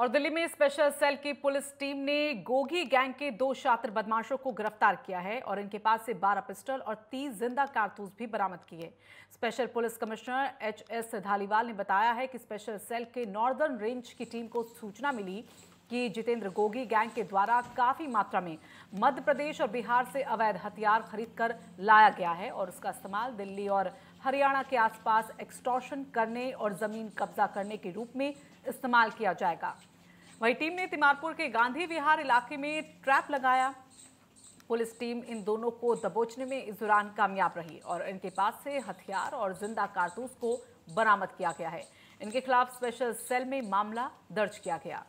और दिल्ली में special cell की पुलिस टीम ने गोगी गैंग के दो छात्र बदमाशों को गिरफ्तार किया है और इनके पास से 12 पिस्टल और 30 जिंदा कारतूस भी बरामद किए special police commissioner H S Dhaliwal ने बताया है कि स्पेशल सेल के नॉर्दर्न रेंज की टीम को सूचना मिली कि जितेंद्र गोगी गैंग के द्वारा काफ़ी मात्रा में मध्य प्रदेश और बिहार से अवैध हथियार खरीद कर लाया गया है और उसका इस्तेमाल दिल्ली और हरियाणा के आसपास एक्सटॉशन करने और ज़मीन कब्जा करने के रूप में इस्तेमाल किया जाएगा वही टीम ने तिमारपुर के गांधी विहार इलाके में ट्रैप लगाया पुलिस टीम इन दोनों को दबोचने में इस दौरान कामयाब रही और इनके पास से हथियार और जिंदा कारतूस को बरामद किया गया है इनके खिलाफ स्पेशल सेल में मामला दर्ज किया गया